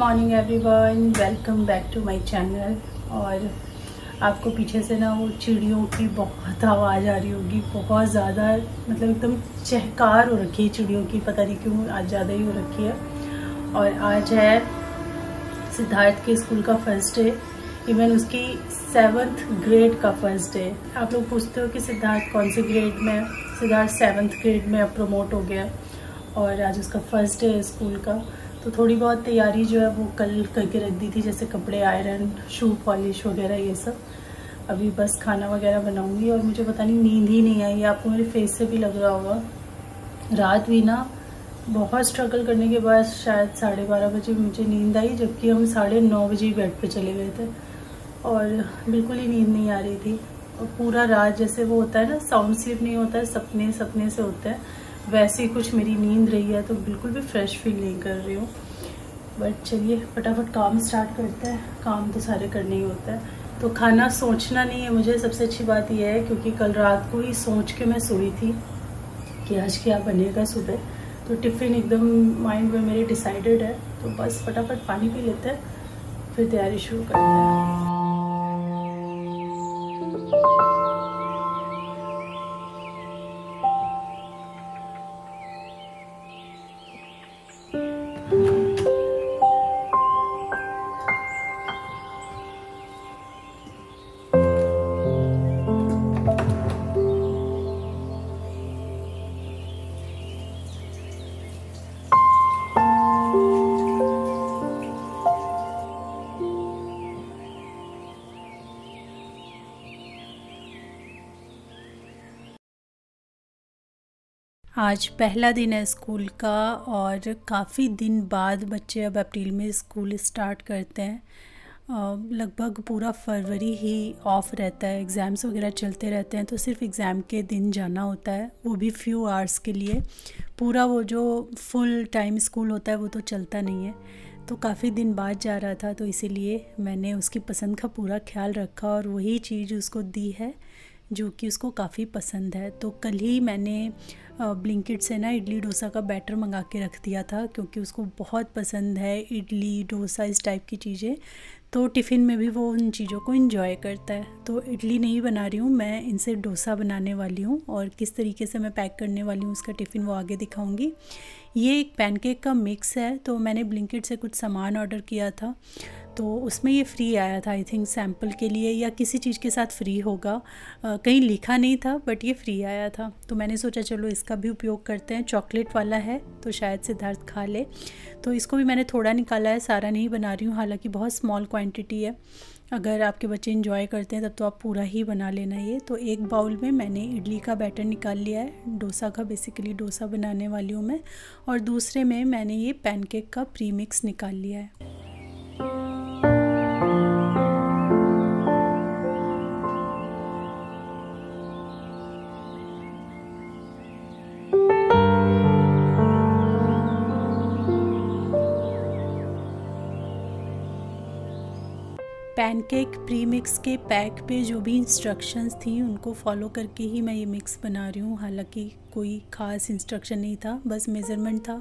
Morning everyone welcome back to my channel और आपको पीछे से ना वो चिड़ियों की बहुत आवाज़ आ रही होगी बहुत ज़्यादा मतलब एकदम चहकार हो रखी है चिड़ियों की पता नहीं क्यों आज ज़्यादा ही हो रखी है और आज है सिद्धार्थ के स्कूल का फर्स्ट डे इवन उसकी सेवन्थ ग्रेड का फर्स्ट डे आप लोग पूछते हो कि सिद्धार्थ कौन से ग्रेड में सिद्धार्थ सेवन्थ ग्रेड में अब प्रमोट हो गया और आज उसका फर्स्ट डे है स्कूल का तो थोड़ी बहुत तैयारी जो है वो कल करके रख दी थी जैसे कपड़े आयरन शू पॉलिश वगैरह ये सब अभी बस खाना वगैरह बनाऊंगी और मुझे पता नहीं नींद ही नहीं आई आपको मेरे फेस से भी लग रहा होगा रात भी ना बहुत स्ट्रगल करने के बाद शायद साढ़े बारह बजे मुझे नींद आई जबकि हम साढ़े नौ बजे ही बेड पे चले गए थे और बिल्कुल ही नींद नहीं आ रही थी और पूरा रात जैसे वो होता है ना साउंड स्लिप नहीं होता है सपने सपने से होता है वैसे कुछ मेरी नींद रही है तो बिल्कुल भी फ्रेश फील नहीं कर रही हूँ बट चलिए फटाफट काम स्टार्ट करते हैं काम तो सारे करने ही होता है तो खाना सोचना नहीं है मुझे सबसे अच्छी बात यह है क्योंकि कल रात को ही सोच के मैं सोई थी कि आज क्या बनेगा सुबह तो टिफ़िन एकदम माइंड में मेरे डिसाइडेड है तो बस फटाफट पानी पी लेते हैं फिर तैयारी शुरू करते हैं आज पहला दिन है स्कूल का और काफ़ी दिन बाद बच्चे अब अप्रैल में स्कूल स्टार्ट करते हैं लगभग पूरा फरवरी ही ऑफ रहता है एग्ज़ाम्स वगैरह चलते रहते हैं तो सिर्फ एग्ज़ाम के दिन जाना होता है वो भी फ्यू आवर्स के लिए पूरा वो जो फुल टाइम स्कूल होता है वो तो चलता नहीं है तो काफ़ी दिन बाद जा रहा था तो इसीलिए मैंने उसकी पसंद का पूरा ख्याल रखा और वही चीज़ उसको दी है जो कि उसको काफ़ी पसंद है तो कल ही मैंने ब्लिंकिट से ना इडली डोसा का बैटर मंगा के रख दिया था क्योंकि उसको बहुत पसंद है इडली डोसा इस टाइप की चीज़ें तो टिफ़िन में भी वो उन चीज़ों को इन्जॉय करता है तो इडली नहीं बना रही हूँ मैं इनसे डोसा बनाने वाली हूँ और किस तरीके से मैं पैक करने वाली हूँ उसका टिफ़िन वो आगे दिखाऊँगी ये एक पैनकेक का मिक्स है तो मैंने ब्लिंकिट से कुछ सामान ऑर्डर किया था तो उसमें ये फ्री आया था आई थिंक सैम्पल के लिए या किसी चीज़ के साथ फ्री होगा आ, कहीं लिखा नहीं था बट ये फ्री आया था तो मैंने सोचा चलो इसका भी उपयोग करते हैं चॉकलेट वाला है तो शायद सिद्धार्थ खा ले तो इसको भी मैंने थोड़ा निकाला है सारा नहीं बना रही हूँ हालाँकि बहुत स्मॉल क्वान्टिटी है अगर आपके बच्चे इंजॉय करते हैं तब तो आप पूरा ही बना लेना ये तो एक बाउल में मैंने इडली का बैटर निकाल लिया है डोसा का बेसिकली डोसा बनाने वाली हूँ मैं और दूसरे में मैंने ये पैनकेक का प्री मिक्स निकाल लिया है एक एक प्री मिक्स के पैक पे जो भी इंस्ट्रक्शंस थी उनको फॉलो करके ही मैं ये मिक्स बना रही हूँ हालांकि कोई ख़ास इंस्ट्रक्शन नहीं था बस मेज़रमेंट था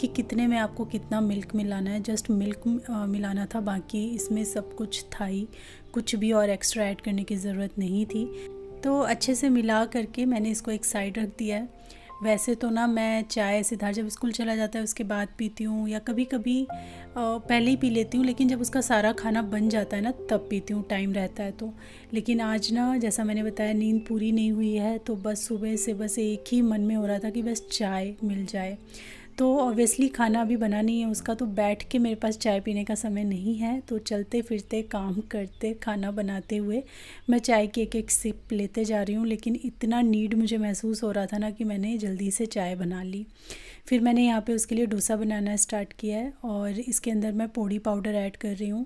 कि कितने में आपको कितना मिल्क मिलाना है जस्ट मिल्क मिलाना था बाकी इसमें सब कुछ था ही कुछ भी और एक्स्ट्रा ऐड करने की ज़रूरत नहीं थी तो अच्छे से मिला करके मैंने इसको एक साइड रख दिया है वैसे तो ना मैं चाय सिद्धार्थ जब स्कूल चला जाता है उसके बाद पीती हूँ या कभी कभी पहले ही पी लेती हूँ लेकिन जब उसका सारा खाना बन जाता है ना तब पीती हूँ टाइम रहता है तो लेकिन आज ना जैसा मैंने बताया नींद पूरी नहीं हुई है तो बस सुबह से बस एक ही मन में हो रहा था कि बस चाय मिल जाए तो ऑब्वियसली खाना अभी बना नहीं है उसका तो बैठ के मेरे पास चाय पीने का समय नहीं है तो चलते फिरते काम करते खाना बनाते हुए मैं चाय की एक एक सिप लेते जा रही हूँ लेकिन इतना नीड मुझे महसूस हो रहा था ना कि मैंने जल्दी से चाय बना ली फिर मैंने यहाँ पे उसके लिए डोसा बनाना स्टार्ट किया है और इसके अंदर मैं पोड़ी पाउडर ऐड कर रही हूँ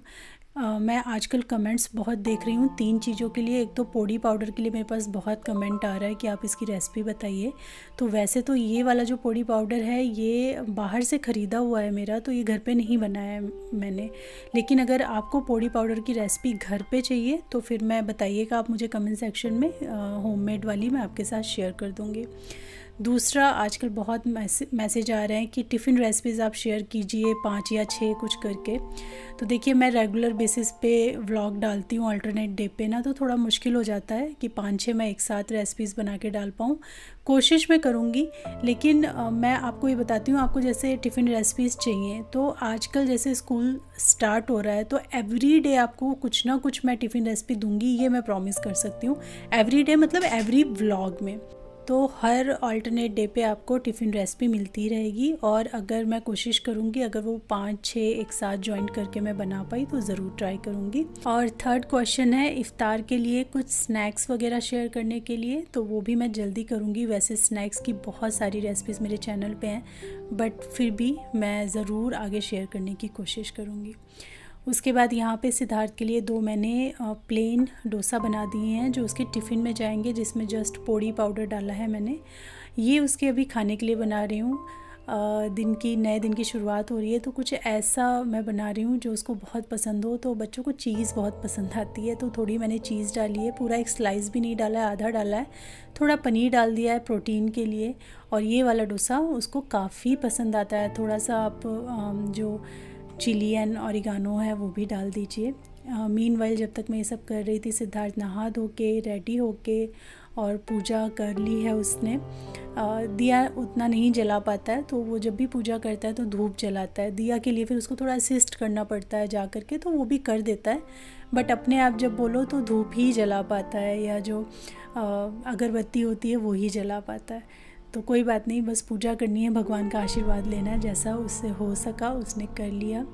मैं आजकल कमेंट्स बहुत देख रही हूँ तीन चीज़ों के लिए एक तो पोड़ी पाउडर के लिए मेरे पास बहुत कमेंट आ रहा है कि आप इसकी रेसिपी बताइए तो वैसे तो ये वाला जो पोड़ी पाउडर है ये बाहर से ख़रीदा हुआ है मेरा तो ये घर पे नहीं बनाया है मैंने लेकिन अगर आपको पोड़ी पाउडर की रेसिपी घर पे चाहिए तो फिर मैं बताइएगा आप मुझे कमेंट सेक्शन में होम वाली मैं आपके साथ शेयर कर दूँगी दूसरा आजकल बहुत मैसेज आ रहे हैं कि टिफ़िन रेसिपीज़ आप शेयर कीजिए पाँच या छः कुछ करके तो देखिए मैं रेगुलर बेसिस पे व्लॉग डालती हूँ अल्टरनेट डे पे ना तो थोड़ा मुश्किल हो जाता है कि पाँच छः मैं एक साथ रेसिपीज़ बना के डाल पाऊँ कोशिश मैं करूँगी लेकिन आ, मैं आपको ये बताती हूँ आपको जैसे टिफ़िन रेसिपीज़ चाहिए तो आजकल जैसे स्कूल स्टार्ट हो रहा है तो एवरी डे आपको कुछ ना कुछ मैं टिफ़िन रेसिपी दूँगी ये मैं प्रॉमिस कर सकती हूँ एवरी डे मतलब एवरी व्लॉग में तो हर ऑल्टरनेट डे पे आपको टिफ़िन रेसिपी मिलती रहेगी और अगर मैं कोशिश करूँगी अगर वो पाँच छः एक साथ ज्वाइन करके मैं बना पाई तो ज़रूर ट्राई करूँगी और थर्ड क्वेश्चन है इफ़ार के लिए कुछ स्नैक्स वगैरह शेयर करने के लिए तो वो भी मैं जल्दी करूँगी वैसे स्नैक्स की बहुत सारी रेसिपीज़ मेरे चैनल पर हैं बट फिर भी मैं ज़रूर आगे शेयर करने की कोशिश करूँगी उसके बाद यहाँ पे सिद्धार्थ के लिए दो मैंने प्लेन डोसा बना दिए हैं जो उसके टिफ़िन में जाएंगे जिसमें जस्ट पोड़ी पाउडर डाला है मैंने ये उसके अभी खाने के लिए बना रही हूँ दिन की नए दिन की शुरुआत हो रही है तो कुछ ऐसा मैं बना रही हूँ जो उसको बहुत पसंद हो तो बच्चों को चीज़ बहुत पसंद आती है तो थोड़ी मैंने चीज़ डाली है पूरा एक स्लाइस भी नहीं डाला है आधा डाला है थोड़ा पनीर डाल दिया है प्रोटीन के लिए और ये वाला डोसा उसको काफ़ी पसंद आता है थोड़ा सा आप जो चिली एंड औरिगानो है वो भी डाल दीजिए मीन वाइल जब तक मैं ये सब कर रही थी सिद्धार्थ नहा धो के रेडी हो के और पूजा कर ली है उसने आ, दिया उतना नहीं जला पाता है तो वो जब भी पूजा करता है तो धूप जलाता है दिया के लिए फिर उसको थोड़ा असिस्ट करना पड़ता है जा कर के तो वो भी कर देता है बट अपने आप जब बोलो तो धूप ही जला पाता है या जो अगरबत्ती होती है वो ही जला पाता है तो कोई बात नहीं बस पूजा करनी है भगवान का आशीर्वाद लेना है जैसा उससे हो सका उसने कर लिया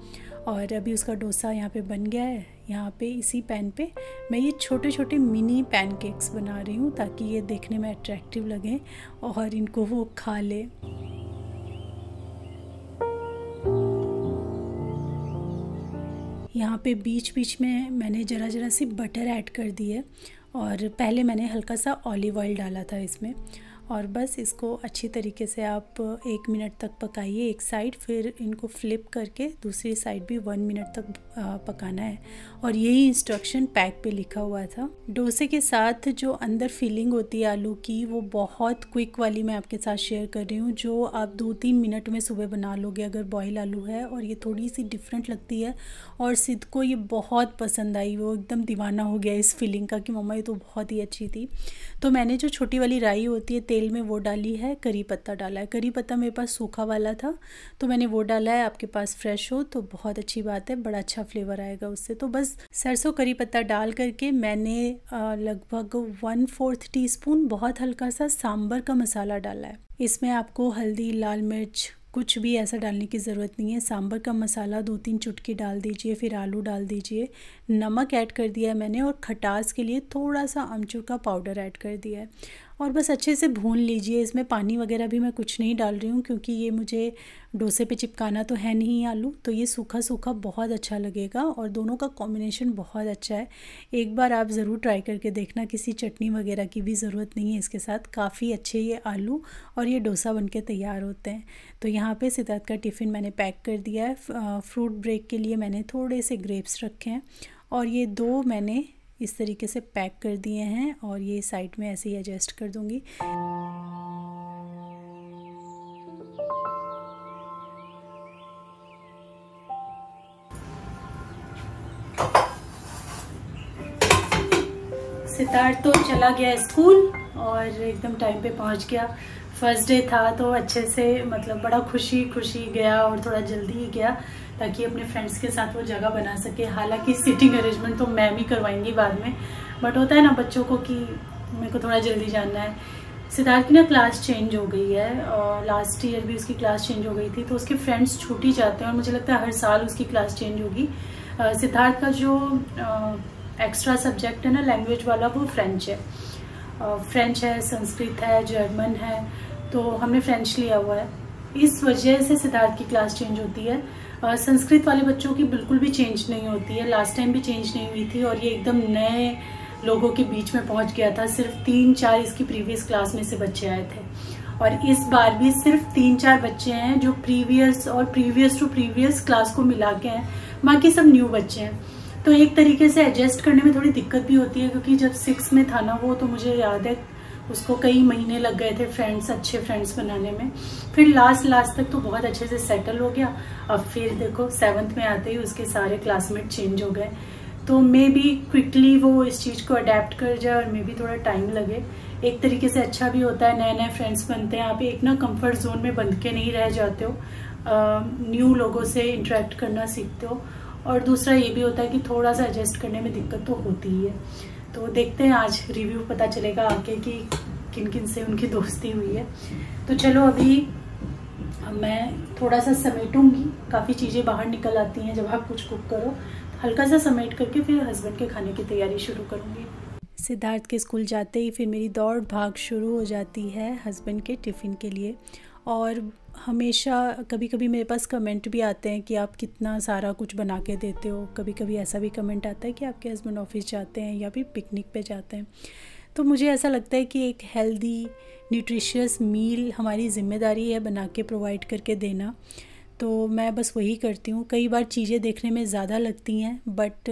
और अभी उसका डोसा यहाँ पे बन गया है यहाँ पे इसी पैन पे मैं ये छोटे छोटे मिनी पैनकेक्स बना रही हूँ ताकि ये देखने में अट्रैक्टिव लगे और इनको वो खा ले यहाँ पे बीच बीच में मैंने ज़रा ज़रा सी बटर ऐड कर दी है और पहले मैंने हल्का सा ऑलिव ऑयल डाला था इसमें और बस इसको अच्छी तरीके से आप एक मिनट तक पकाइए एक साइड फिर इनको फ्लिप करके दूसरी साइड भी वन मिनट तक पकाना है और यही इंस्ट्रक्शन पैक पे लिखा हुआ था डोसे के साथ जो अंदर फीलिंग होती है आलू की वो बहुत क्विक वाली मैं आपके साथ शेयर कर रही हूँ जो आप दो तीन मिनट में सुबह बना लोगे अगर बॉयल आलू है और ये थोड़ी सी डिफरेंट लगती है और सिद्ध को ये बहुत पसंद आई वो एकदम दीवाना हो गया इस फीलिंग का कि मम्मा ये तो बहुत ही अच्छी थी तो मैंने जो छोटी वाली राई होती है तेल में वो डाली है करी पत्ता डाला है करी पत्ता मेरे पास सूखा वाला था तो मैंने वो डाला है आपके पास फ्रेश हो तो बहुत अच्छी बात है बड़ा अच्छा फ्लेवर आएगा उससे तो बस सरसों करी पत्ता डाल करके मैंने लगभग वन फोर्थ टी बहुत हल्का सा सांबर का मसाला डाला है इसमें आपको हल्दी लाल मिर्च कुछ भी ऐसा डालने की ज़रूरत नहीं है सांभर का मसाला दो तीन चुटकी डाल दीजिए फिर आलू डाल दीजिए नमक ऐड कर दिया है मैंने और खटास के लिए थोड़ा सा अमचूर का पाउडर ऐड कर दिया है और बस अच्छे से भून लीजिए इसमें पानी वगैरह भी मैं कुछ नहीं डाल रही हूँ क्योंकि ये मुझे डोसे पे चिपकाना तो है नहीं आलू तो ये सूखा सूखा बहुत अच्छा लगेगा और दोनों का कॉम्बिनेशन बहुत अच्छा है एक बार आप ज़रूर ट्राई करके देखना किसी चटनी वगैरह की भी ज़रूरत नहीं है इसके साथ काफ़ी अच्छे ये आलू और ये डोसा बन के तैयार होते हैं तो यहाँ पर सिद्धार्थ का टिफ़िन मैंने पैक कर दिया है फ्रूट ब्रेक के लिए मैंने थोड़े से ग्रेप्स रखे हैं और ये दो मैंने इस तरीके से पैक कर दिए हैं और ये साइड में ऐसे ही एडजस्ट कर दूंगी सितार तो चला गया स्कूल और एकदम टाइम पे पहुंच गया फर्स्ट डे था तो अच्छे से मतलब बड़ा खुशी खुशी गया और थोड़ा जल्दी ही गया ताकि अपने फ्रेंड्स के साथ वो जगह बना सके हालांकि सीटिंग अरेंजमेंट तो मैं भी करवाएंगी बाद में बट होता है ना बच्चों को कि मेरे को थोड़ा जल्दी जाना है सिद्धार्थ की ना क्लास चेंज हो गई है और लास्ट ईयर भी उसकी क्लास चेंज हो गई थी तो उसके फ्रेंड्स छूटी जाते हैं और मुझे लगता है हर साल उसकी क्लास चेंज होगी सिद्धार्थ का जो एक्स्ट्रा सब्जेक्ट है ना लैंग्वेज वाला वो फ्रेंच है फ्रेंच है संस्कृत है जर्मन है तो हमने फ्रेंच लिया हुआ है इस वजह से सिद्धार्थ की क्लास चेंज होती है संस्कृत वाले बच्चों की बिल्कुल भी चेंज नहीं होती है लास्ट टाइम भी चेंज नहीं हुई थी और ये एकदम नए लोगों के बीच में पहुंच गया था सिर्फ तीन चार इसकी प्रीवियस क्लास में से बच्चे आए थे और इस बार भी सिर्फ तीन चार बच्चे हैं जो प्रीवियस और प्रीवियस टू प्रीवियस क्लास को मिला के हैं बाकी सब न्यू बच्चे हैं तो एक तरीके से एडजस्ट करने में थोड़ी दिक्कत भी होती है क्योंकि जब सिक्स में था ना वो तो मुझे याद है उसको कई महीने लग गए थे फ्रेंड्स अच्छे फ्रेंड्स बनाने में फिर लास्ट लास्ट तक तो बहुत अच्छे से सेटल हो गया अब फिर देखो सेवन्थ में आते ही उसके सारे क्लासमेट चेंज हो गए तो मे बी क्विकली वो इस चीज़ को अडेप्ट कर जाए और मे बी थोड़ा टाइम लगे एक तरीके से अच्छा भी होता है नए नए फ्रेंड्स बनते हैं आप एक ना कम्फर्ट जोन में बन के नहीं रह जाते हो न्यू लोगों से इंटरेक्ट करना सीखते हो और दूसरा ये भी होता है कि थोड़ा सा एडजस्ट करने में दिक्कत तो होती ही है तो देखते हैं आज रिव्यू पता चलेगा आगे कि किन किन से उनकी दोस्ती हुई है तो चलो अभी मैं थोड़ा सा समेटूंगी काफ़ी चीज़ें बाहर निकल आती हैं जब आप कुछ कुक करो हल्का सा समेट करके फिर हस्बैंड के खाने की तैयारी शुरू करूँगी सिद्धार्थ के स्कूल जाते ही फिर मेरी दौड़ भाग शुरू हो जाती है हस्बैंड के टिफ़िन के लिए और हमेशा कभी कभी मेरे पास कमेंट भी आते हैं कि आप कितना सारा कुछ बना के देते हो कभी कभी ऐसा भी कमेंट आता है कि आपके हस्बैंड ऑफिस जाते हैं या फिर पिकनिक पे जाते हैं तो मुझे ऐसा लगता है कि एक हेल्दी न्यूट्रिशियस मील हमारी जिम्मेदारी है बना के प्रोवाइड करके देना तो मैं बस वही करती हूँ कई बार चीज़ें देखने में ज़्यादा लगती हैं बट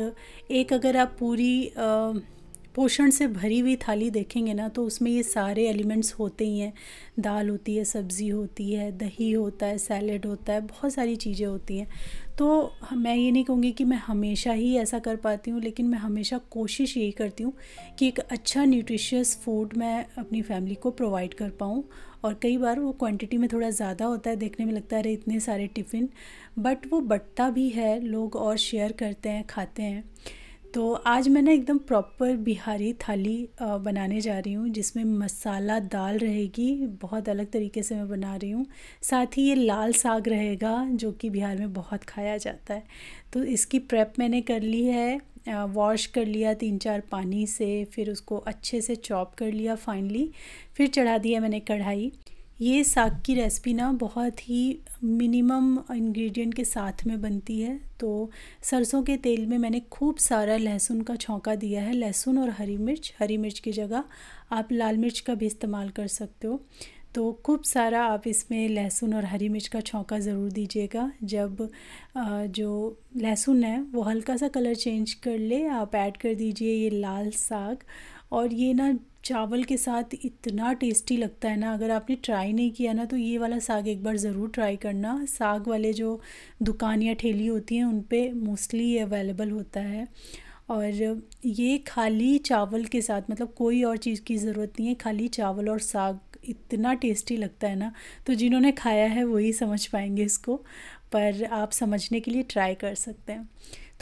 एक अगर आप पूरी पोषण से भरी हुई थाली देखेंगे ना तो उसमें ये सारे एलिमेंट्स होते ही हैं दाल होती है सब्ज़ी होती है दही होता है सैलड होता है बहुत सारी चीज़ें होती हैं तो मैं ये नहीं कहूँगी कि मैं हमेशा ही ऐसा कर पाती हूँ लेकिन मैं हमेशा कोशिश यही करती हूँ कि एक अच्छा न्यूट्रिशियस फूड मैं अपनी फैमिली को प्रोवाइड कर पाऊँ और कई बार वो क्वांटिटी में थोड़ा ज़्यादा होता है देखने में लगता है अरे इतने सारे टिफ़िन बट वो बटता भी है लोग और शेयर करते हैं खाते हैं तो आज मैं ना एकदम प्रॉपर बिहारी थाली बनाने जा रही हूँ जिसमें मसाला दाल रहेगी बहुत अलग तरीके से मैं बना रही हूँ साथ ही ये लाल साग रहेगा जो कि बिहार में बहुत खाया जाता है तो इसकी प्रेप मैंने कर ली है वॉश कर लिया तीन चार पानी से फिर उसको अच्छे से चॉप कर लिया फाइनली फिर चढ़ा दिया मैंने कढ़ाई ये साग की रेसिपी ना बहुत ही मिनिमम इंग्रेडिएंट के साथ में बनती है तो सरसों के तेल में मैंने खूब सारा लहसुन का छौंका दिया है लहसुन और हरी मिर्च हरी मिर्च की जगह आप लाल मिर्च का भी इस्तेमाल कर सकते हो तो खूब सारा आप इसमें लहसुन और हरी मिर्च का छौंका ज़रूर दीजिएगा जब जो लहसुन है वो हल्का सा कलर चेंज कर ले आप ऐड कर दीजिए ये लाल साग और ये ना चावल के साथ इतना टेस्टी लगता है ना अगर आपने ट्राई नहीं किया ना तो ये वाला साग एक बार ज़रूर ट्राई करना साग वाले जो दुकान या ठेली होती हैं उन पर मोस्टली ये अवेलेबल होता है और ये खाली चावल के साथ मतलब कोई और चीज़ की ज़रूरत नहीं है खाली चावल और साग इतना टेस्टी लगता है ना तो जिन्होंने खाया है वही समझ पाएंगे इसको पर आप समझने के लिए ट्राई कर सकते हैं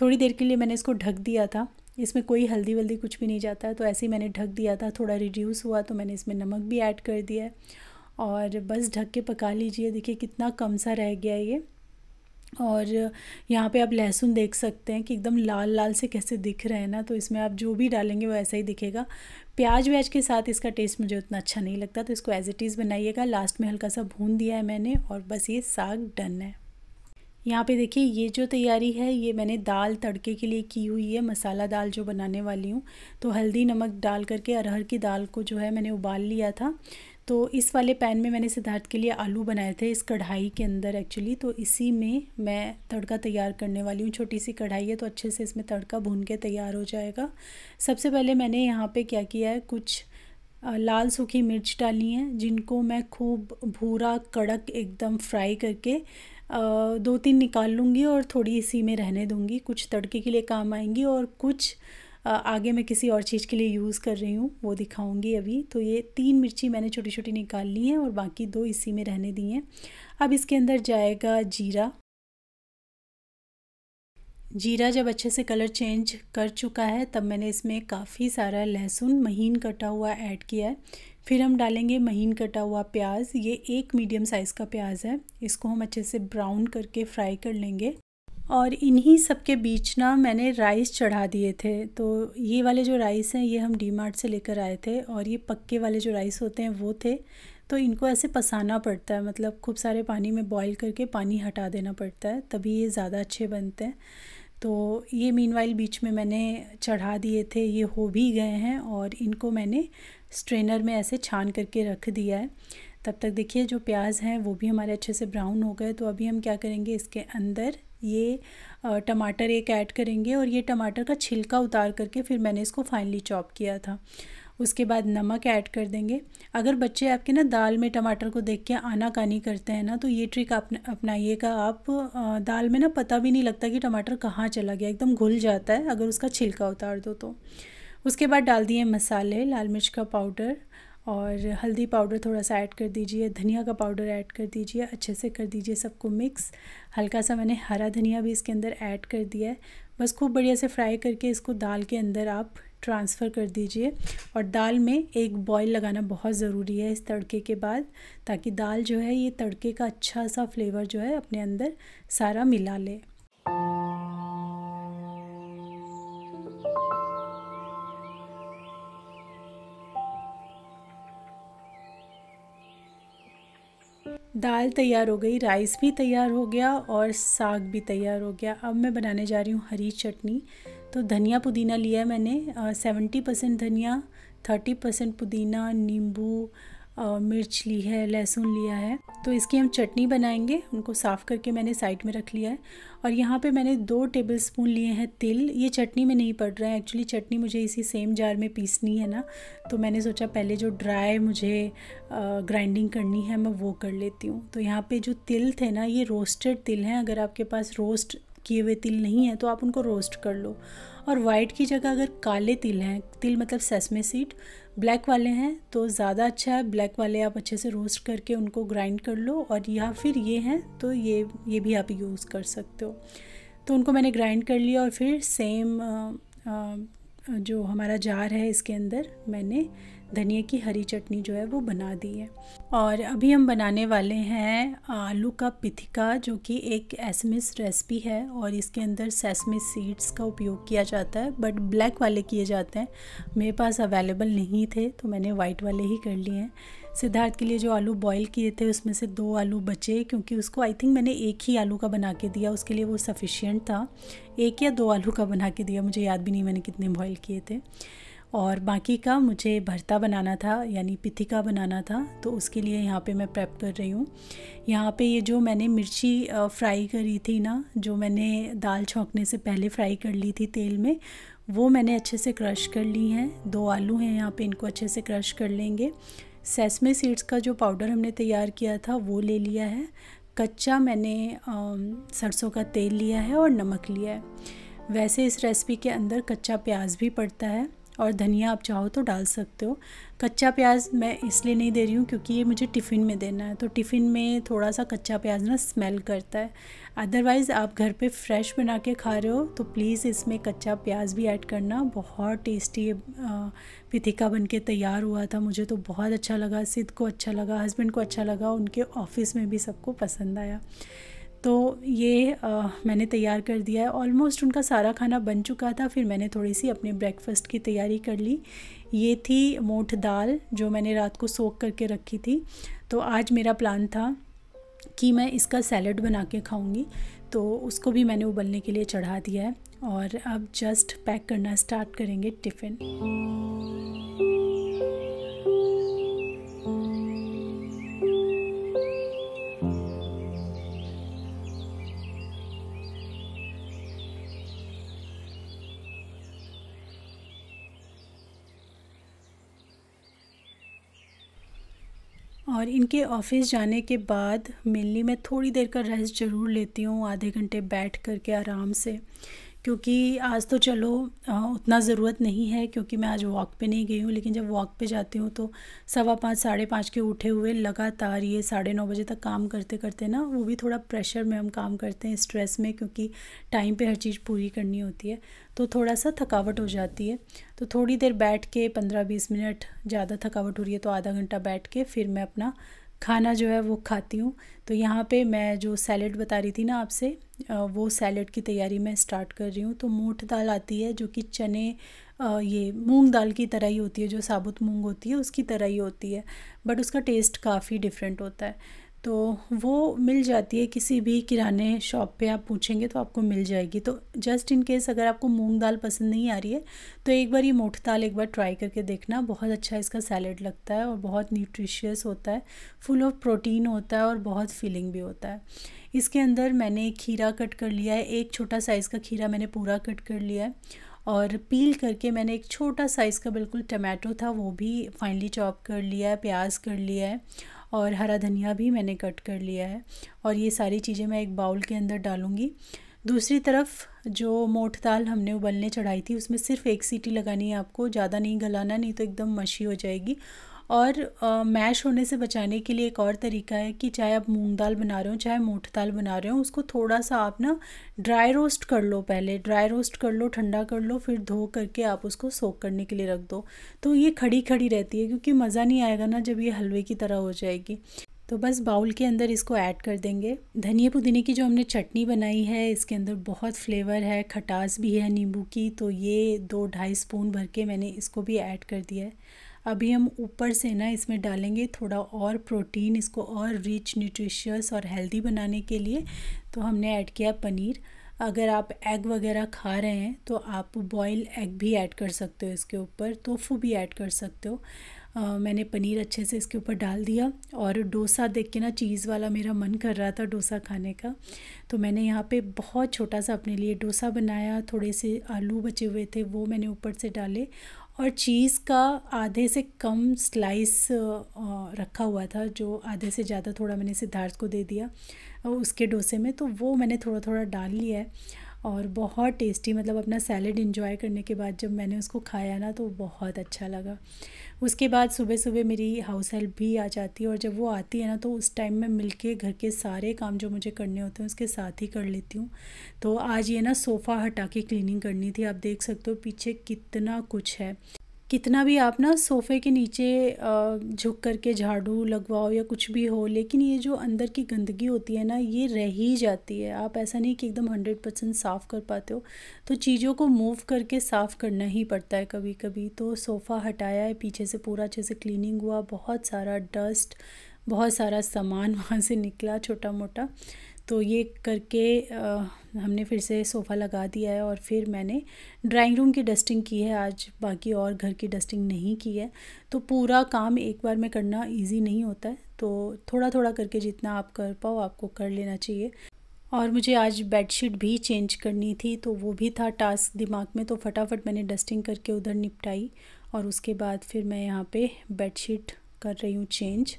थोड़ी देर के लिए मैंने इसको ढक दिया था इसमें कोई हल्दी वल्दी कुछ भी नहीं जाता है तो ऐसे ही मैंने ढक दिया था थोड़ा रिड्यूस हुआ तो मैंने इसमें नमक भी ऐड कर दिया और बस ढक के पका लीजिए देखिए कितना कम सा रह गया ये और यहाँ पे आप लहसुन देख सकते हैं कि एकदम लाल लाल से कैसे दिख रहे हैं ना तो इसमें आप जो भी डालेंगे वो ऐसा ही दिखेगा प्याज व्याज के साथ इसका टेस्ट मुझे उतना अच्छा नहीं लगता तो इसको एज इट इज़ बनाइएगा लास्ट में हल्का सा भून दिया है मैंने और बस ये साग डन है यहाँ पे देखिए ये जो तैयारी है ये मैंने दाल तड़के के लिए की हुई है मसाला दाल जो बनाने वाली हूँ तो हल्दी नमक डाल करके अरहर की दाल को जो है मैंने उबाल लिया था तो इस वाले पैन में मैंने सिद्धार्थ के लिए आलू बनाए थे इस कढ़ाई के अंदर एक्चुअली तो इसी में मैं तड़का तैयार करने वाली हूँ छोटी सी कढ़ाई है तो अच्छे से इसमें तड़का भून के तैयार हो जाएगा सबसे पहले मैंने यहाँ पर क्या किया है कुछ लाल सूखी मिर्च डाली हैं जिनको मैं खूब भूरा कड़क एकदम फ्राई करके दो तीन निकाल लूँगी और थोड़ी इसी में रहने दूँगी कुछ तड़के के लिए काम आएंगी और कुछ आगे मैं किसी और चीज़ के लिए यूज़ कर रही हूँ वो दिखाऊँगी अभी तो ये तीन मिर्ची मैंने छोटी छोटी निकाल ली हैं और बाकी दो इसी में रहने दी हैं अब इसके अंदर जाएगा जीरा जीरा जब अच्छे से कलर चेंज कर चुका है तब मैंने इसमें काफ़ी सारा लहसुन महीन कटा हुआ ऐड किया है फिर हम डालेंगे महीन कटा हुआ प्याज ये एक मीडियम साइज़ का प्याज है इसको हम अच्छे से ब्राउन करके फ्राई कर लेंगे और इन्हीं सब के बीच ना मैंने राइस चढ़ा दिए थे तो ये वाले जो राइस हैं ये हम डी मार्ट से लेकर आए थे और ये पक्के वाले जो राइस होते हैं वो थे तो इनको ऐसे पसाना पड़ता है मतलब खूब सारे पानी में बॉईल करके पानी हटा देना पड़ता है तभी ये ज़्यादा अच्छे बनते हैं तो ये मीन बीच में मैंने चढ़ा दिए थे ये हो भी गए हैं और इनको मैंने स्ट्रेनर में ऐसे छान करके रख दिया है तब तक देखिए जो प्याज हैं वो भी हमारे अच्छे से ब्राउन हो गए तो अभी हम क्या करेंगे इसके अंदर ये टमाटर एक ऐड करेंगे और ये टमाटर का छिलका उतार करके फिर मैंने इसको फाइनली चॉप किया था उसके बाद नमक ऐड कर देंगे अगर बच्चे आपके ना दाल में टमाटर को देख के आनाकानी करते हैं ना तो ये ट्रिक आप अपनाइएगा आप दाल में ना पता भी नहीं लगता कि टमाटर कहाँ चला गया एकदम घुल जाता है अगर उसका छिलका उतार दो तो उसके बाद डाल दिए मसाले लाल मिर्च का पाउडर और हल्दी पाउडर थोड़ा सा ऐड कर दीजिए धनिया का पाउडर ऐड कर दीजिए अच्छे से कर दीजिए सबको मिक्स हल्का सा मैंने हरा धनिया भी इसके अंदर ऐड कर दिया है बस खूब बढ़िया से फ्राई करके इसको दाल के अंदर आप ट्रांसफ़र कर दीजिए और दाल में एक बॉईल लगाना बहुत ज़रूरी है इस तड़के के बाद ताकि दाल जो है ये तड़के का अच्छा सा फ्लेवर जो है अपने अंदर सारा मिला ले दाल तैयार हो गई राइस भी तैयार हो गया और साग भी तैयार हो गया अब मैं बनाने जा रही हूँ हरी चटनी तो धनिया पुदीना लिया मैंने सेवेंटी परसेंट धनिया थर्टी परसेंट पुदीना नींबू मिर्च ली है लहसुन लिया है तो इसकी हम चटनी बनाएंगे उनको साफ़ करके मैंने साइड में रख लिया है और यहाँ पे मैंने दो टेबल स्पून लिए हैं तिल ये चटनी में नहीं पड़ रहा है एक्चुअली चटनी मुझे इसी सेम जार में पीसनी है ना तो मैंने सोचा पहले जो ड्राई मुझे ग्राइंडिंग करनी है मैं वो कर लेती हूँ तो यहाँ पर जो तिल थे ना ये रोस्टेड तिल हैं अगर आपके पास रोस्ट किए हुए तिल नहीं है तो आप उनको रोस्ट कर लो और वाइट की जगह अगर काले तिल हैं तिल मतलब सेसमे सीड ब्लैक वाले हैं तो ज़्यादा अच्छा है ब्लैक वाले आप अच्छे से रोस्ट करके उनको ग्राइंड कर लो और या फिर ये हैं तो ये ये भी आप यूज़ कर सकते हो तो उनको मैंने ग्राइंड कर लिया और फिर सेम आ, आ, जो हमारा जार है इसके अंदर मैंने धनिया की हरी चटनी जो है वो बना दी है और अभी हम बनाने वाले हैं आलू का पिथिका जो कि एक एसमिस रेसिपी है और इसके अंदर सेसमिस सीड्स का उपयोग किया जाता है बट ब्लैक वाले किए जाते हैं मेरे पास अवेलेबल नहीं थे तो मैंने वाइट वाले ही कर लिए हैं सिद्धार्थ के लिए जो आलू बॉईल किए थे उसमें से दो आलू बचे क्योंकि उसको आई थिंक मैंने एक ही आलू का बना के दिया उसके लिए वो सफिशियंट था एक या दो आलू का बना के दिया मुझे याद भी नहीं मैंने कितने बॉईल किए थे और बाकी का मुझे भरता बनाना था यानी पिथिका बनाना था तो उसके लिए यहाँ पे मैं प्रेप कर रही हूँ यहाँ पे ये जो मैंने मिर्ची फ्राई करी थी ना जो मैंने दाल छोंकने से पहले फ्राई कर ली थी तेल में वो मैंने अच्छे से क्रश कर ली हैं दो आलू हैं यहाँ पे इनको अच्छे से क्रश कर लेंगे सेसमे सीड्स का जो पाउडर हमने तैयार किया था वो ले लिया है कच्चा मैंने सरसों का तेल लिया है और नमक लिया है वैसे इस रेसिपी के अंदर कच्चा प्याज भी पड़ता है और धनिया आप चाहो तो डाल सकते हो कच्चा प्याज मैं इसलिए नहीं दे रही हूँ क्योंकि ये मुझे टिफ़िन में देना है तो टिफ़िन में थोड़ा सा कच्चा प्याज ना स्मेल करता है अदरवाइज़ आप घर पे फ्रेश बना के खा रहे हो तो प्लीज़ इसमें कच्चा प्याज भी ऐड करना बहुत टेस्टी ये पिथिका बन के तैयार हुआ था मुझे तो बहुत अच्छा लगा सिद्ध को अच्छा लगा हस्बैंड को अच्छा लगा उनके ऑफिस में भी सबको पसंद आया तो ये आ, मैंने तैयार कर दिया है ऑलमोस्ट उनका सारा खाना बन चुका था फिर मैंने थोड़ी सी अपने ब्रेकफास्ट की तैयारी कर ली ये थी मोठ दाल जो मैंने रात को सोख करके रखी थी तो आज मेरा प्लान था कि मैं इसका सैलड बना के खाऊंगी तो उसको भी मैंने उबलने के लिए चढ़ा दिया है और अब जस्ट पैक करना स्टार्ट करेंगे टिफ़िन और इनके ऑफिस जाने के बाद मेनली मैं थोड़ी देर का रेस्ट ज़रूर लेती हूँ आधे घंटे बैठ कर के आराम से क्योंकि आज तो चलो उतना ज़रूरत नहीं है क्योंकि मैं आज वॉक पे नहीं गई हूँ लेकिन जब वॉक पे जाती हूँ तो सवा पाँच साढ़े पाँच के उठे हुए लगातार ये साढ़े नौ बजे तक काम करते करते ना वो भी थोड़ा प्रेशर में हम काम करते हैं स्ट्रेस में क्योंकि टाइम पे हर चीज़ पूरी करनी होती है तो थोड़ा सा थकावट हो जाती है तो थोड़ी देर बैठ के पंद्रह बीस मिनट ज़्यादा थकावट हो रही है तो आधा घंटा बैठ के फिर मैं अपना खाना जो है वो खाती हूँ तो यहाँ पे मैं जो सैलेड बता रही थी ना आपसे वो सैलेड की तैयारी मैं स्टार्ट कर रही हूँ तो मोठ दाल आती है जो कि चने ये मूंग दाल की तरह ही होती है जो साबुत मूंग होती है उसकी तरह ही होती है बट उसका टेस्ट काफ़ी डिफरेंट होता है तो वो मिल जाती है किसी भी किराने शॉप पे आप पूछेंगे तो आपको मिल जाएगी तो जस्ट इन केस अगर आपको मूंग दाल पसंद नहीं आ रही है तो एक बार ये मोठ दाल एक बार ट्राई करके देखना बहुत अच्छा इसका सैलड लगता है और बहुत न्यूट्रिशियस होता है फुल ऑफ प्रोटीन होता है और बहुत फीलिंग भी होता है इसके अंदर मैंने खीरा कट कर लिया है एक छोटा साइज़ का खीरा मैंने पूरा कट कर लिया है और पील करके मैंने एक छोटा साइज़ का बिल्कुल टमाटो था वो भी फाइनली चॉप कर लिया है प्याज कर लिया है और हरा धनिया भी मैंने कट कर लिया है और ये सारी चीज़ें मैं एक बाउल के अंदर डालूँगी दूसरी तरफ जो मोठ दाल हमने उबलने चढ़ाई थी उसमें सिर्फ़ एक सीटी लगानी है आपको ज़्यादा नहीं गलाना नहीं तो एकदम मशी हो जाएगी और मैश होने से बचाने के लिए एक और तरीका है कि चाहे आप मूंग दाल बना रहे हो चाहे मोठ दाल बना रहे हो उसको थोड़ा सा आप ना ड्राई रोस्ट कर लो पहले ड्राई रोस्ट कर लो ठंडा कर लो फिर धो करके आप उसको सोख करने के लिए रख दो तो ये खड़ी खड़ी रहती है क्योंकि मज़ा नहीं आएगा ना जब ये हलवे की तरह हो जाएगी तो बस बाउल के अंदर इसको ऐड कर देंगे धनिया पुदीने की जो हमने चटनी बनाई है इसके अंदर बहुत फ्लेवर है खटास भी है नींबू की तो ये दो ढाई स्पून भर के मैंने इसको भी ऐड कर दिया है अभी हम ऊपर से ना इसमें डालेंगे थोड़ा और प्रोटीन इसको और रिच न्यूट्रिशियस और हेल्दी बनाने के लिए तो हमने ऐड किया पनीर अगर आप एग वगैरह खा रहे हैं तो आप बॉयल एग भी ऐड कर सकते हो इसके ऊपर तोफू भी ऐड कर सकते हो आ, मैंने पनीर अच्छे से इसके ऊपर डाल दिया और डोसा देख के ना चीज़ वाला मेरा मन कर रहा था डोसा खाने का तो मैंने यहाँ पे बहुत छोटा सा अपने लिए डोसा बनाया थोड़े से आलू बचे हुए थे वो मैंने ऊपर से डाले और चीज़ का आधे से कम स्लाइस रखा हुआ था जो आधे से ज़्यादा थोड़ा मैंने सिद्धार्थ को दे दिया उसके डोसे में तो वो मैंने थोड़ा थोड़ा डाल लिया है और बहुत टेस्टी मतलब अपना सैलड इन्जॉय करने के बाद जब मैंने उसको खाया ना तो बहुत अच्छा लगा उसके बाद सुबह सुबह मेरी हाउस हेल्प भी आ जाती है और जब वो आती है ना तो उस टाइम में मिल के घर के सारे काम जो मुझे करने होते हैं उसके साथ ही कर लेती हूँ तो आज ये ना सोफ़ा हटा के क्लीनिंग करनी थी आप देख सकते हो पीछे कितना कुछ है कितना भी आप ना सोफ़े के नीचे झुक करके झाड़ू लगवाओ या कुछ भी हो लेकिन ये जो अंदर की गंदगी होती है ना ये रह ही जाती है आप ऐसा नहीं कि एकदम हंड्रेड परसेंट साफ़ कर पाते हो तो चीज़ों को मूव करके साफ़ करना ही पड़ता है कभी कभी तो सोफ़ा हटाया है पीछे से पूरा अच्छे से क्लीनिंग हुआ बहुत सारा डस्ट बहुत सारा सामान वहाँ से निकला छोटा मोटा तो ये करके हमने फिर से सोफ़ा लगा दिया है और फिर मैंने ड्राइंग रूम की डस्टिंग की है आज बाकी और घर की डस्टिंग नहीं की है तो पूरा काम एक बार में करना इजी नहीं होता है तो थोड़ा थोड़ा करके जितना आप कर पाओ आपको कर लेना चाहिए और मुझे आज बेडशीट भी चेंज करनी थी तो वो भी था टास्क दिमाग में तो फटाफट मैंने डस्टिंग करके उधर निपटाई और उसके बाद फिर मैं यहाँ पे बेडशीट कर रही हूँ चेंज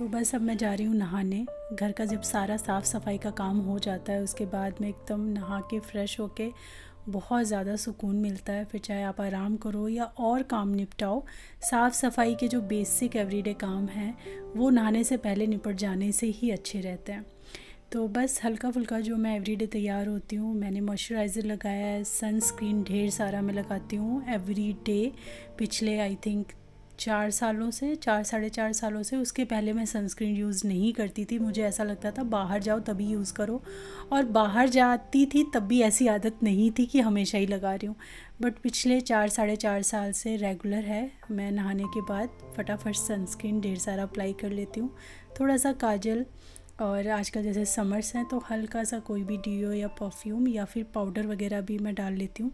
तो बस अब मैं जा रही हूँ नहाने घर का जब सारा साफ़ सफाई का काम हो जाता है उसके बाद में एकदम नहा के फ्रेश हो के बहुत ज़्यादा सुकून मिलता है फिर चाहे आप आराम करो या और काम निपटाओ साफ़ सफाई के जो बेसिक एवरीडे काम हैं वो नहाने से पहले निपट जाने से ही अच्छे रहते हैं तो बस हल्का फुल्का जो मैं एवरीडे तैयार होती हूँ मैंने मॉइस्चराइज़र लगाया है सनस्क्रीन ढेर सारा मैं लगाती हूँ एवरी डे पिछले आई थिंक चार सालों से चार साढ़े चार सालों से उसके पहले मैं सनस्क्रीन यूज़ नहीं करती थी मुझे ऐसा लगता था बाहर जाओ तभी यूज़ करो और बाहर जाती थी तब भी ऐसी आदत नहीं थी कि हमेशा ही लगा रही हूँ बट पिछले चार साढ़े चार साल से रेगुलर है मैं नहाने के बाद फटाफट सनस्क्रीन ढेर सारा अप्लाई कर लेती हूँ थोड़ा सा काजल और आजकल जैसे समर्स हैं तो हल्का सा कोई भी डीओ या परफ्यूम या फिर पाउडर वगैरह भी मैं डाल लेती हूँ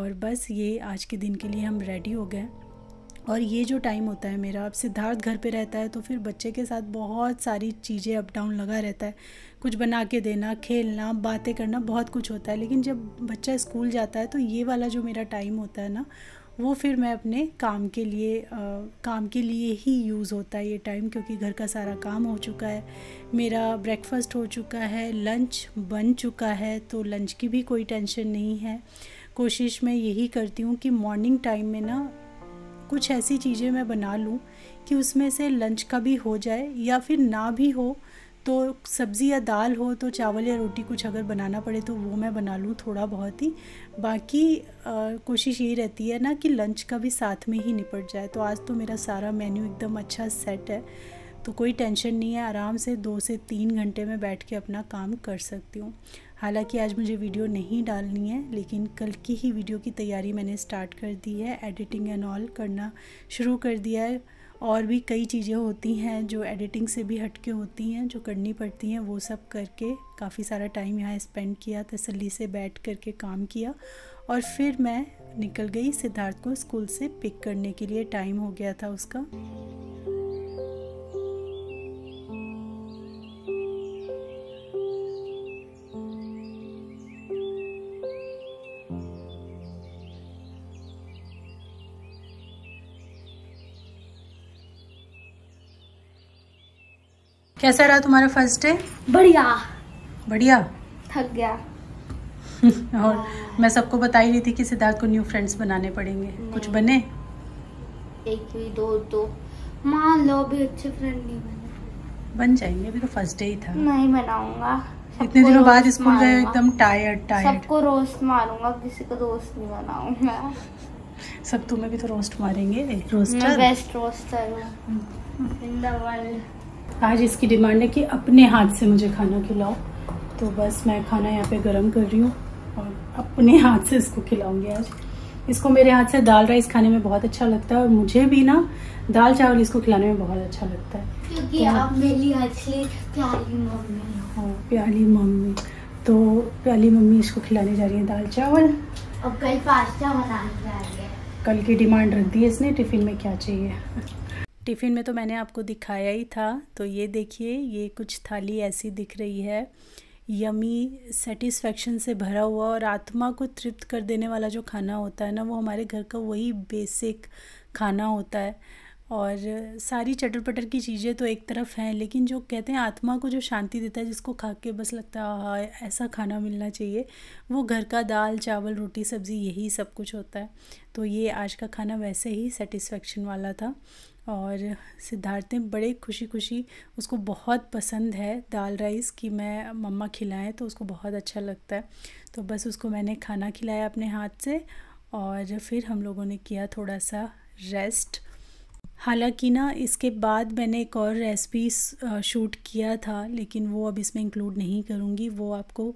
और बस ये आज के दिन के लिए हम रेडी हो गए और ये जो टाइम होता है मेरा अब सिद्धार्थ घर पे रहता है तो फिर बच्चे के साथ बहुत सारी चीज़ें अप डाउन लगा रहता है कुछ बना के देना खेलना बातें करना बहुत कुछ होता है लेकिन जब बच्चा स्कूल जाता है तो ये वाला जो मेरा टाइम होता है ना वो फिर मैं अपने काम के लिए आ, काम के लिए ही यूज़ होता है ये टाइम क्योंकि घर का सारा काम हो चुका है मेरा ब्रेकफास्ट हो चुका है लंच बन चुका है तो लंच की भी कोई टेंशन नहीं है कोशिश मैं यही करती हूँ कि मॉर्निंग टाइम में ना कुछ ऐसी चीज़ें मैं बना लूँ कि उसमें से लंच का भी हो जाए या फिर ना भी हो तो सब्ज़ी या दाल हो तो चावल या रोटी कुछ अगर बनाना पड़े तो वो मैं बना लूँ थोड़ा बहुत ही बाकी आ, कोशिश यही रहती है ना कि लंच का भी साथ में ही निपट जाए तो आज तो मेरा सारा मेन्यू एकदम अच्छा सेट है तो कोई टेंशन नहीं है आराम से दो से तीन घंटे में बैठ के अपना काम कर सकती हूँ हालांकि आज मुझे वीडियो नहीं डालनी है लेकिन कल की ही वीडियो की तैयारी मैंने स्टार्ट कर दी है एडिटिंग एंड ऑल करना शुरू कर दिया है और भी कई चीज़ें होती हैं जो एडिटिंग से भी हटके होती हैं जो करनी पड़ती हैं वो सब करके काफ़ी सारा टाइम यहाँ स्पेंड किया तसल्ली से बैठ करके काम किया और फिर मैं निकल गई सिद्धार्थ को स्कूल से पिक करने के लिए टाइम हो गया था उसका कैसा रहा तुम्हारा फर्स्ट डे बढ़िया बढ़िया थक गया और मैं सबको बताई ही रही थी कि सिद्धार्थ को न्यू फ्रेंड्स बनाने पड़ेंगे कुछ बने एक भी दो दो तो। मान लो भी अच्छे फ्रेंड नहीं बने बन जाएंगे अभी तो फर्स्ट डे ही था नहीं बनाऊंगा इतने दिनों बाद स्कूल गए एकदम टायर्ड टायर्ड सबको रोस्ट मारूंगा किसी को दोस्त नहीं बनाऊंगा सब तुम्हें भी तो रोस्ट मारेंगे रोस्टर मैं बेस्ट रोस्टर हूँ इन द वर्ल्ड आज इसकी डिमांड है कि अपने हाथ से मुझे खाना खिलाओ तो बस मैं खाना यहाँ पे गरम कर रही हूँ और अपने हाथ से इसको खिलाऊंगी आज इसको मेरे हाथ से दाल राइस खाने में बहुत अच्छा लगता है और मुझे भी ना दाल चावल इसको खिलाने में बहुत अच्छा लगता है क्योंकि तो- आप मेरी मम्मी हाँ मम्मी तो प्याली मम्मी इसको खिलाने जा रही है दाल चावल और कल पास्ता बनाने जा रही है कल की डिमांड रख दी है इसने टिफिन में क्या चाहिए टिफ़िन में तो मैंने आपको दिखाया ही था तो ये देखिए ये कुछ थाली ऐसी दिख रही है यमी सेटिस्फेक्शन से भरा हुआ और आत्मा को तृप्त कर देने वाला जो खाना होता है ना वो हमारे घर का वही बेसिक खाना होता है और सारी चटर पटर की चीज़ें तो एक तरफ हैं लेकिन जो कहते हैं आत्मा को जो शांति देता है जिसको खा के बस लगता है हाँ ऐसा खाना मिलना चाहिए वो घर का दाल चावल रोटी सब्ज़ी यही सब कुछ होता है तो ये आज का खाना वैसे ही सेटिस्फेक्शन वाला था और सिद्धार्थ ने बड़े खुशी खुशी उसको बहुत पसंद है दाल राइस कि मैं मम्मा खिलाएं तो उसको बहुत अच्छा लगता है तो बस उसको मैंने खाना खिलाया अपने हाथ से और फिर हम लोगों ने किया थोड़ा सा रेस्ट हालांकि ना इसके बाद मैंने एक और रेसिपी शूट किया था लेकिन वो अब इसमें इंक्लूड नहीं करूँगी वो आपको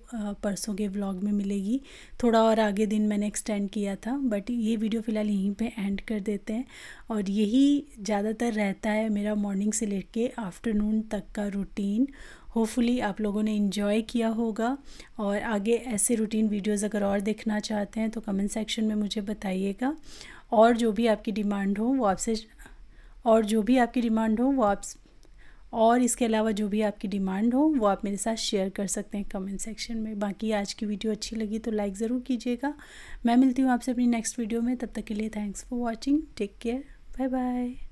परसों के व्लॉग में मिलेगी थोड़ा और आगे दिन मैंने एक्सटेंड किया था बट ये वीडियो फ़िलहाल यहीं पे एंड कर देते हैं और यही ज़्यादातर रहता है मेरा मॉर्निंग से लेट आफ्टरनून तक का रूटीन होपफुली आप लोगों ने इन्जॉय किया होगा और आगे ऐसे रूटीन वीडियोज़ अगर और देखना चाहते हैं तो कमेंट सेक्शन में मुझे बताइएगा और जो भी आपकी डिमांड हो वो आपसे और जो भी आपकी डिमांड हो वो आप और इसके अलावा जो भी आपकी डिमांड हो वो आप मेरे साथ शेयर कर सकते हैं कमेंट सेक्शन में बाकी आज की वीडियो अच्छी लगी तो लाइक ज़रूर कीजिएगा मैं मिलती हूँ आपसे अपनी नेक्स्ट वीडियो में तब तक के लिए thanks for watching take care bye bye